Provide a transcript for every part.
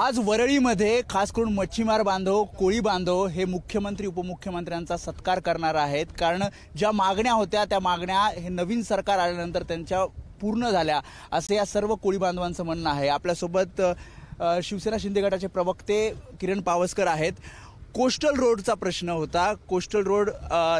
आज वरळीमध्ये खास करून मच्छीमार बांधव कोळी बांधव हे मुख्यमंत्री उपमुख्यमंत्र्यांचा सत्कार करणार आहेत कारण ज्या मागण्या होत्या त्या मागण्या हे नवीन सरकार आल्यानंतर त्यांच्या पूर्ण झाल्या असं या सर्व कोळी बांधवांचं म्हणणं आहे आपल्यासोबत शिवसेना शिंदे गटाचे प्रवक्ते किरण पावसकर आहेत कोस्टल रोडचा प्रश्न होता कोस्टल रोड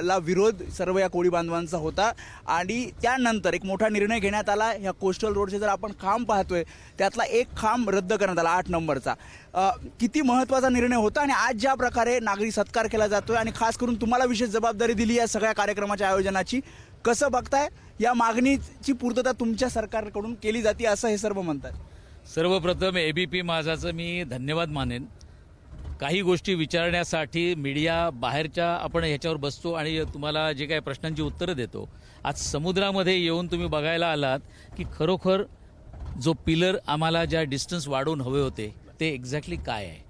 ला विरोध सर्व या कोळी बांधवांचा होता आणि त्यानंतर एक मोठा निर्णय घेण्यात आला ह्या कोस्टल रोडचे जर आपण खांब पाहतोय त्यातला एक खांब रद्द करण्यात आला आठ नंबरचा किती महत्त्वाचा निर्णय होता आणि आज ज्या प्रकारे नागरिक सत्कार केला जातोय आणि खास करून तुम्हाला विशेष जबाबदारी दिली या सगळ्या कार्यक्रमाच्या आयोजनाची कसं बघताय या मागणीची पूर्तता तुमच्या सरकारकडून केली जाते असं हे सर्व म्हणतात सर्वप्रथम एबीपी माझाचं मी धन्यवाद मानेन काही गोष्टी विचारण्यासाठी मीडिया बाहेरच्या आपण ह्याच्यावर बसतो आणि तुम्हाला जे काही प्रश्नांची उत्तरं देतो आज समुद्रामध्ये येऊन तुम्ही बघायला आलात की खरोखर जो पिलर आम्हाला ज्या डिस्टन्स वाढवून हवे होते ते एक्झॅक्टली काय आहे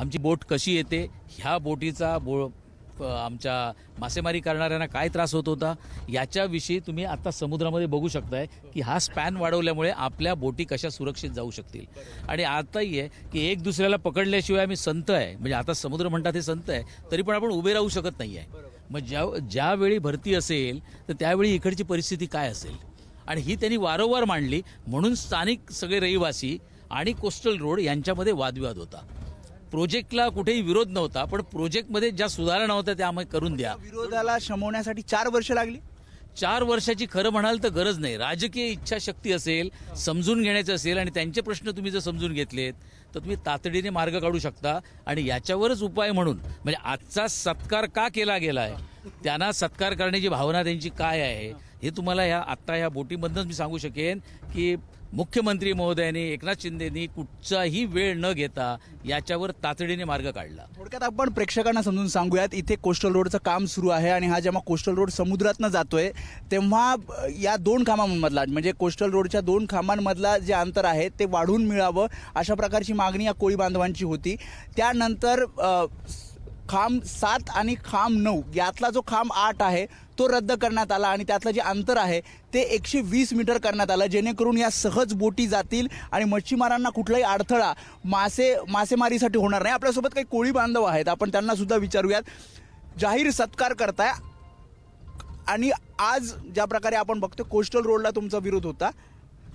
आमची बोट कशी येते ह्या बोटीचा बो आमच्या मासेमारी करणाऱ्यांना काय त्रास होत होता याच्याविषयी तुम्ही आता समुद्रामध्ये बघू शकताय की हा स्पॅन वाढवल्यामुळे आपल्या बोटी कशा सुरक्षित जाऊ शकतील आणि आताही आहे की एक दुसऱ्याला पकडल्याशिवाय आम्ही संत आहे म्हणजे आता समुद्र म्हणतात हे संत आहे तरी पण आपण उभे राहू शकत नाही आहे मग ज्या ज्यावेळी भरती असेल तर त्यावेळी इकडची परिस्थिती काय असेल आणि ही त्यांनी वारंवार मांडली म्हणून स्थानिक सगळे रहिवासी आणि कोस्टल रोड यांच्यामध्ये वादविवाद होता प्रोजेक्टला कुठेही विरोध नव्हता पण प्रोजेक्टमध्ये ज्या सुधारणा होत्या त्या आम्ही करून द्या विरोधाला शमवण्यासाठी चार वर्ष लागली चार वर्षाची खरं म्हणाल तर गरज नाही राजकीय इच्छाशक्ती असेल समजून घेण्याचं असेल आणि त्यांचे प्रश्न तुम्ही जर समजून घेतलेत तर तुम्ही तातडीने मार्ग काढू शकता आणि याच्यावरच उपाय म्हणून म्हणजे आजचा सत्कार का केला गेला आहे त्यांना सत्कार करण्याची भावना त्यांची काय आहे हे तुम्हाला ह्या आत्ता या बोटीमधनंच मी सांगू शकेन की मुख्यमंत्री महोदयाने एकनाथ शिंदेनी कुठचाही वेळ न घेता याच्यावर तातडीने मार्ग काढला थोडक्यात आपण प्रेक्षकांना समजून सांगूयात इथे कोस्टल रोडचं काम सुरू आहे आणि हा जेव्हा कोस्टल रोड समुद्रातनं जातोय तेव्हा या दोन खांबांमधला म्हणजे कोस्टल रोडच्या दोन खांबांमधला जे अंतर आहे ते वाढून मिळावं अशा प्रकारची मागणी या कोळी बांधवांची होती त्यानंतर खांब सात आणि खांब नऊ यातला जो खांब आठ आहे तो रद्द करण्यात आला आणि त्यातलं जे अंतर आहे ते एकशे वीस मीटर करण्यात आलं जेणेकरून या सहज बोटी जातील आणि मच्छीमारांना कुठलाही अडथळा मासे मासेमारीसाठी होणार नाही आपल्यासोबत काही कोळी बांधव आहेत आपण त्यांना सुद्धा विचारूयात जाहीर सत्कार करताय आणि आज ज्या प्रकारे आपण बघतो कोस्टल रोडला तुमचा विरोध होता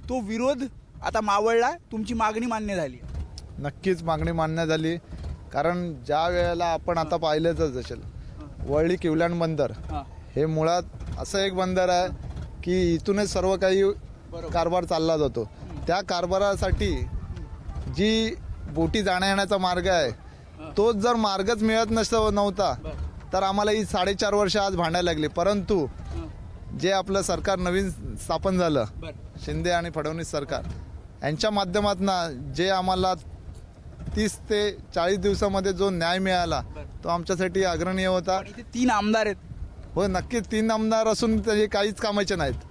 तो विरोध आता मावळला तुमची मागणी मान्य झाली नक्कीच मागणी मान्य झाली कारण ज्या वेळेला आपण आता पाहिलंच असेल वळली किवल्याण बंदर हे मुळात असं एक बंदर आहे की इथूनच सर्व काही कारभार चालला जातो त्या कारभारासाठी जी बोटी जाण्या येण्याचा मार्ग आहे तोच जर मार्गच मिळत नसत नव्हता तर आम्हाला ही साडेचार वर्ष आज भांडायला लागली परंतु जे आपलं सरकार नवीन स्थापन झालं शिंदे आणि फडणवीस सरकार यांच्या माध्यमातून जे आम्हाला तीस ते चाळीस दिवसामध्ये जो न्याय मिळाला तो आमच्यासाठी अग्रणीय होता तीन आमदार आहेत हो नक्कीच तीन आमदार असून ते काहीच कामाचे नाहीत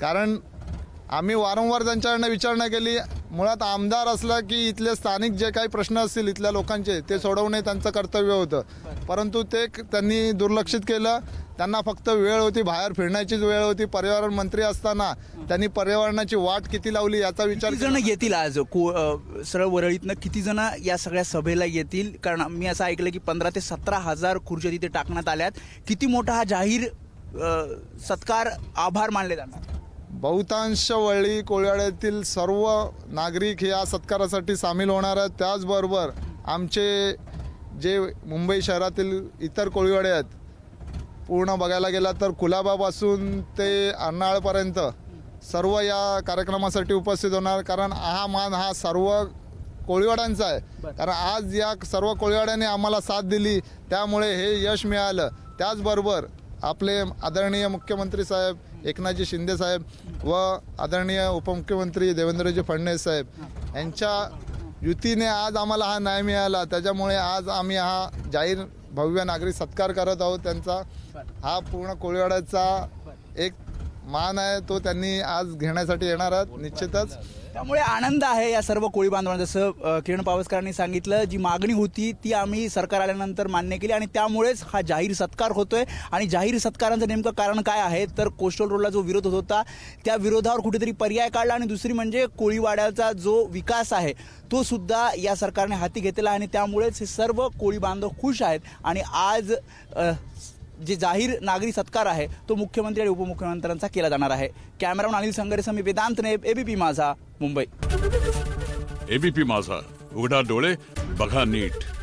कारण आम्ही वारंवार त्यांच्याकडनं विचारणा केली मुळात आमदार असला की इथले स्थानिक जे काही प्रश्न असतील इथल्या लोकांचे ते सोडवणे त्यांचं कर्तव्य होतं परंतु ते त्यांनी दुर्लक्षित केलं त्यांना फक्त वेळ होती बाहेर फिरण्याचीच वेळ होती पर्यावरण मंत्री असताना त्यांनी पर्यावरणाची वाट किती लावली याचा विचार जण येतील आज सरळ वरळीतनं किती जण या सगळ्या सभेला येतील कारण मी असं ऐकलं की पंधरा ते सतरा हजार खुर्च्या तिथे टाकण्यात आल्यात किती मोठा हा जाहीर सत्कार आभार मानले जाणार बहुतांश वळी कोळवाड्यातील सर्व नागरिक हे या सत्कारासाठी सामील होणार आहेत त्याचबरोबर आमचे जे मुंबई शहरातील इतर कोळीवाडे आहेत पूर्ण बघायला गेला तर कुलाबापासून ते अर्नाळपर्यंत सर्व या कार्यक्रमासाठी उपस्थित होणार कारण हा मान हा सर्व कोळीवाड्यांचा आहे कारण आज या सर्व कोळीवाड्याने आम्हाला साथ दिली त्यामुळे हे यश मिळालं त्याचबरोबर आपले आदरणीय मुख्यमंत्री साहेब एकनाथजी शिंदे साहेब व आदरणीय उपमुख्यमंत्री देवेंद्रजी फडणवीस साहेब यांच्या युतीने आज आम्हाला हा न्याय मिळाला त्याच्यामुळे आज आम्ही हा जाहीर भव्य नागरिक सत्कार करत आहोत त्यांचा हा पूर्ण कोळीवाड्याचा एक मान आहे तो त्यांनी आज घेण्यासाठी येणार आहात निश्चितच त्यामुळे आनंद आहे या सर्व कोळी बांधवांना जसं किरण पावसकरांनी सांगितलं जी मागणी होती ती आम्ही सरकार आल्यानंतर मान्य केली आणि त्यामुळेच हा जाहीर सत्कार होतोय आणि जाहीर सत्कारांचं नेमकं कारण काय आहे तर कोस्टल रोडला जो विरोध होत होता त्या विरोधावर कुठेतरी पर्याय काढला आणि दुसरी म्हणजे कोळीवाड्याचा जो विकास आहे तो सुद्धा या सरकारने हाती घेतला आणि त्यामुळेच हे सर्व कोळी बांधव खुश आहेत आणि आज जे जाहीर नागरी सत्कार आहे तो मुख्यमंत्री आणि उपमुख्यमंत्र्यांचा केला जाणार आहे कॅमेरामन अनिल संगरे समी वेदांत नेब एबीपी माझा मुंबई एबीपी माझा उघडा डोळे बघा नीट